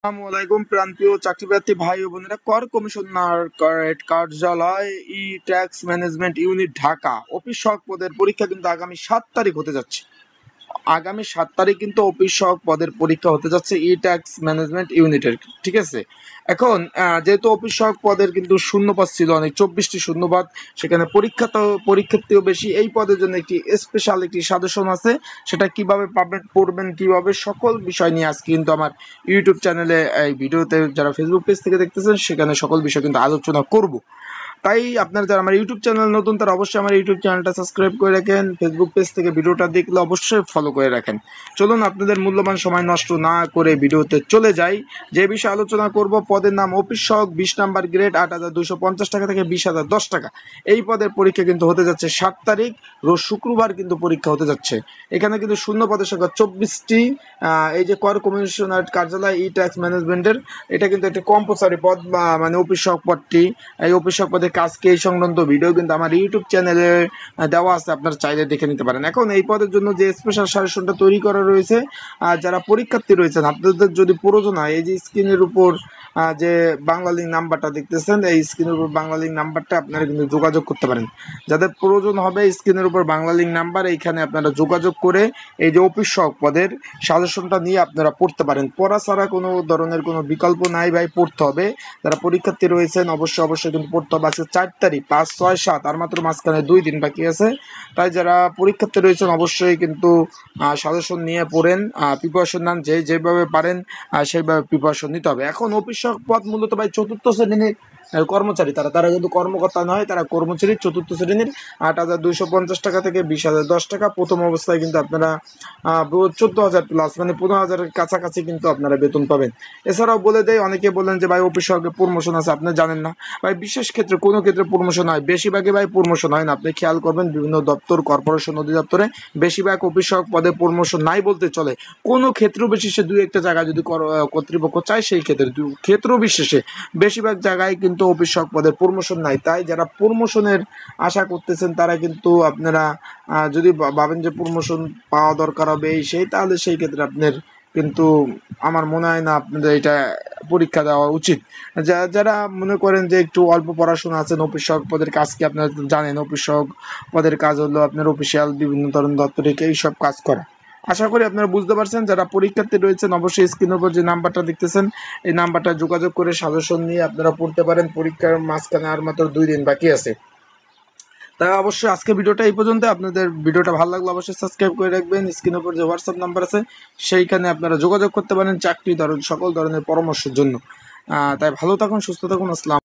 আসসালামু আলাইকুম প্রান্তীয় চাকরিপ্রার্থী ভাই ও বোনেরা কর কমিশনার কার্যালয় ই tax management unit Dhaka office সহক পদের পরীক্ষা কিন্তু আগামী সাত তারিখ হতে যাচ্ছে আগামী সাত তারিখ কিন্তু অফিস সহ পদের পরীক্ষা হতে যাচ্ছে ই ট্যাক্স ম্যানেজমেন্ট ইউনিটের ঠিক আছে এখন যেহেতু অফিস সহক পদের কিন্তু শূন্যপদ ছিল অনেক চব্বিশটি শূন্যপদ সেখানে পরীক্ষা তো পরীক্ষার্থীও বেশি এই পদের জন্য একটি স্পেশাল একটি সাজেশন আছে সেটা কিভাবে পাবেন পড়বেন কিভাবে সকল বিষয় নিয়ে আজকে কিন্তু আমার ইউটিউব চ্যানেলে এই ভিডিওতে যারা ফেসবুক পেজ থেকে দেখতেছেন সেখানে সকল বিষয় কিন্তু আলোচনা করব তাই আপনার যারা আমার ইউটিউব চ্যানেল নতুন তারা অবশ্যই আমার ইউটিউব চ্যানেলটা সাবস্ক্রাইব করে রাখেন ফেসবুক পেজ থেকে ভিডিওটা দেখলে অবশ্যই ফলো করে রাখেন চলুন আপনাদের মূল্যবান সময় নষ্ট না করে ভিডিওতে চলে যাই যে বিষয়ে আলোচনা করব পদের নাম অফিস শখ বিশ নাম্বার গ্রেড আট হাজার দুশো পঞ্চাশ টাকা থেকে বিশ হাজার দশ টাকা এই পদের পরীক্ষা কিন্তু হতে যাচ্ছে সাত তারিখ রোজ শুক্রবার কিন্তু পরীক্ষা হতে যাচ্ছে এখানে কিন্তু শূন্য পদের সংখ্যা চব্বিশটি এই যে কর কমিশনার কার্যালয় ই ট্যাক্স ম্যানেজমেন্টের এটা কিন্তু একটি কম্পালসারি পদ মানে অফিস শখ পদটি এই অফিস শখ পদে আপনাদের কাজকে এই সংক্রান্ত ভিডিও কিন্তু আমার ইউটিউব চ্যানেলে দেওয়া আছে আপনারা চাইলে দেখে নিতে পারেন এখন এই পদের জন্য যে স্পেশাল সাজেশনটা তৈরি করা রয়েছে আর যারা পরীক্ষার্থী রয়েছেন আপনাদের যদি প্রয়োজন হয় এই যে স্ক্রিনের উপর যে বাংলা লিঙ্ক নাম্বারটা দেখতেছেন এই স্ক্রিনের উপর বাংলা লিঙ্ক নাম্বারটা আপনারা কিন্তু যোগাযোগ করতে পারেন যাদের প্রয়োজন হবে স্ক্রিনের উপর বাংলা লিঙ্ক নাম্বার এইখানে আপনারা যোগাযোগ করে এই যে অফিস সহক পদের সাজেশনটা নিয়ে আপনারা পড়তে পারেন পড়া ছাড়া কোনো ধরনের কোনো বিকল্প নাই ভাই পড়তে হবে যারা পরীক্ষার্থী রয়েছেন অবশ্যই অবশ্যই কিন্তু পড়তে হবে আজকে চার তারিখ পাঁচ ছয় সাত আর মাত্র মাঝখানে দুই দিন বাকি আছে তাই যারা পরীক্ষার্থী রয়েছেন অবশ্যই কিন্তু সাজেশন নিয়ে পড়েন প্রিপারেশন নেন যে যেভাবে পারেন সেইভাবে প্রিপারেশন নিতে হবে এখন অফিস শিক্ষক পদ মূলত ভাই চতুর্থ শ্রেণীর কর্মচারী তারা তারা যদি কর্মকর্তা নয় তারা কর্মচারী চতুর্থ শ্রেণীর আট হাজার দুইশো পঞ্চাশ টাকা থেকে বিশ হাজার দশ টাকা প্রথম অবস্থায় কিন্তু আপনারা চোদ্দ হাজার প্লাস মানে পনেরো হাজারের কাছাকাছি কিন্তু আপনারা বেতন পাবেন এছাড়াও বলে দেয় অনেকে বলেন যে ভাই অফিস সহকারে প্রমোশন আছে আপনি জানেন না ভাই বিশেষ ক্ষেত্রে কোনো ক্ষেত্রে প্রমোশন হয় বেশিরভাগে ভাই প্রমোশন হয় না আপনি খেয়াল করবেন বিভিন্ন দপ্তর কর্পোরেশন অধিদপ্তরে বেশিরভাগ অফিস সহক পদে প্রমোশন নাই বলতে চলে কোনো বেশি বিশেষে দুই একটা জায়গায় যদি কর্তৃপক্ষ চায় সেই ক্ষেত্রে ক্ষেত্র বিশেষে বেশিরভাগ জায়গায় কিন্তু অফিস সহক পদের প্রমোশন নাই তাই যারা প্রমোশনের আশা করতেছেন তারা কিন্তু আপনারা যদি ভাবেন যে প্রমোশন পাওয়া দরকার হবে এই সেই তাহলে সেই ক্ষেত্রে আপনার কিন্তু আমার মনে হয় না আপনাদের এটা পরীক্ষা দেওয়া উচিত যারা মনে করেন যে একটু অল্প পড়াশোনা আছেন অফিস পদের কাজ কি আপনারা জানেন অফিস পদের কাজ হলো আপনার অফিসিয়াল বিভিন্ন ধরনের দপ্তরে এইসব কাজ করা আশা করি আপনারা বুঝতে পারছেন যারা পরীক্ষার্থী রয়েছেন অবশ্যই স্ক্রিন উপর যে নাম্বারটা দেখতেছেন এই নাম্বারটা যোগাযোগ করে সাজেশন নিয়ে আপনারা পড়তে পারেন পরীক্ষার মাঝখানে আর মাত্র দুই দিন বাকি আছে তাই অবশ্যই আজকে ভিডিওটা এই পর্যন্ত আপনাদের ভিডিওটা ভালো লাগলে অবশ্যই সাবস্ক্রাইব করে রাখবেন স্ক্রিন উপর যে হোয়াটসঅ্যাপ নাম্বার আছে সেইখানে আপনারা যোগাযোগ করতে পারেন চাকরি ধরন সকল ধরনের পরামর্শের জন্য তাই ভালো থাকুন সুস্থ থাকুন আসসালাম